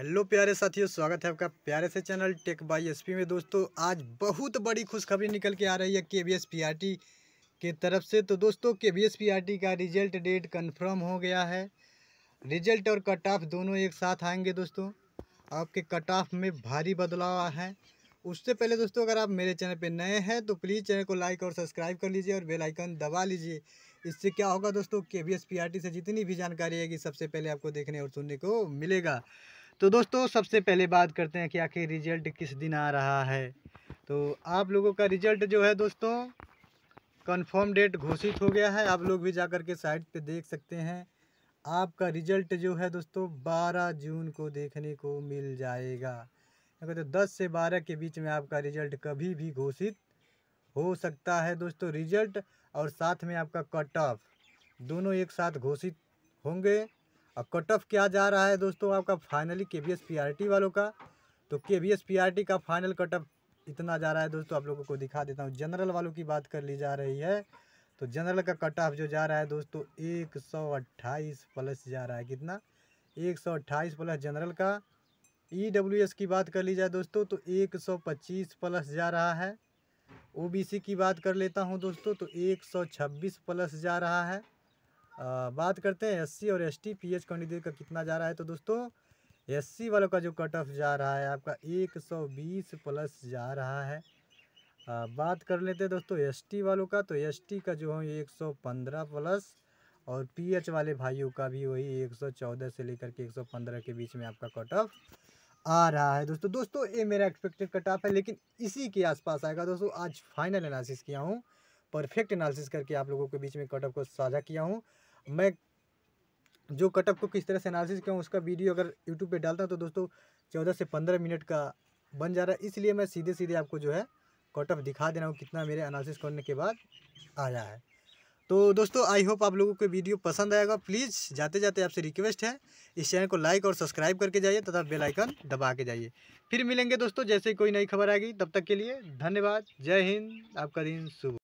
hello प्यारे साथियों स्वागत है आपका प्यारे से चैनल टेक बाई एसपी में दोस्तों आज बहुत बड़ी खुशखबरी निकल के आ रही है K V S P R T के तरफ से तो दोस्तों K V S P R T का रिजल्ट डेट कंफर्म हो गया है रिजल्ट और कट ऑफ दोनों एक साथ आएंगे दोस्तों आपके कट ऑफ में भारी बदलाव है उससे पहले दोस्तों अगर आप मेरे चैनल पर नए हैं तो प्लीज़ चैनल को लाइक और सब्सक्राइब कर लीजिए और बेलाइकन दबा लीजिए इससे क्या होगा दोस्तों के एस पी आर टी से जितनी भी जानकारी आएगी सबसे पहले आपको देखने और सुनने को मिलेगा तो दोस्तों सबसे पहले बात करते हैं कि आखिर रिजल्ट किस दिन आ रहा है तो आप लोगों का रिजल्ट जो है दोस्तों कन्फर्म डेट घोषित हो गया है आप लोग भी जा कर के साइट पर देख सकते हैं आपका रिजल्ट जो है दोस्तों बारह जून को देखने को मिल जाएगा अगर तो दस से बारह के बीच में आपका रिजल्ट कभी भी घोषित हो सकता है दोस्तों रिजल्ट और साथ में आपका कट ऑफ दोनों एक साथ घोषित होंगे और कट ऑफ क्या जा रहा है दोस्तों आपका finally K V S P R T वालों का तो K V S P R T का फाइनल कट ऑफ इतना जा रहा है दोस्तों आप लोगों को दिखा देता हूँ जनरल वालों की बात कर ली जा रही है तो जनरल का कट ऑफ जो जा रहा है दोस्तों एक सौ अट्ठाईस प्लस जा रहा है कितना एक सौ प्लस जनरल का ई डब्ल्यू एस की बात कर ली जाए दोस्तों तो एक सौ पच्चीस प्लस जा रहा है ओ बी सी की बात कर लेता हूँ दोस्तों तो एक सौ छब्बीस प्लस जा रहा है बात करते हैं एससी और एसटी पीएच कैंडिडेट का कितना जा रहा है तो दोस्तों एससी वालों का जो कट ऑफ जा रहा है आपका 120 प्लस जा रहा है आ, बात कर लेते हैं दोस्तों एसटी वालों का तो एसटी का जो है एक सौ पंद्रह प्लस और पीएच वाले भाइयों का भी वही 114 से लेकर के 115 के बीच में आपका कट ऑफ आ रहा है दोस्तों दोस्तों ये मेरा एक्सपेक्टेड कट ऑफ है लेकिन इसी के आसपास आएगा दोस्तों आज फाइनल एनालिसिस किया हूँ परफेक्ट एनालिसिस करके आप लोगों के बीच में कट ऑफ को साझा किया हूँ मैं जो कटअप को किस तरह से एनालिसिस किया हूँ उसका वीडियो अगर यूट्यूब पे डालता हूँ तो दोस्तों चौदह से पंद्रह मिनट का बन जा रहा है इसलिए मैं सीधे सीधे आपको जो है कटअप दिखा दे रहा हूँ कितना मेरे एनालिसिस करने के बाद आया है तो दोस्तों आई होप आप लोगों को वीडियो पसंद आएगा प्लीज़ जाते जाते आपसे रिक्वेस्ट है इस चैनल को लाइक और सब्सक्राइब करके जाइए तथा बेल आइकन दबा के जाइए फिर मिलेंगे दोस्तों जैसे कोई नई खबर आएगी तब तक के लिए धन्यवाद जय हिंद आपका दिन शुभ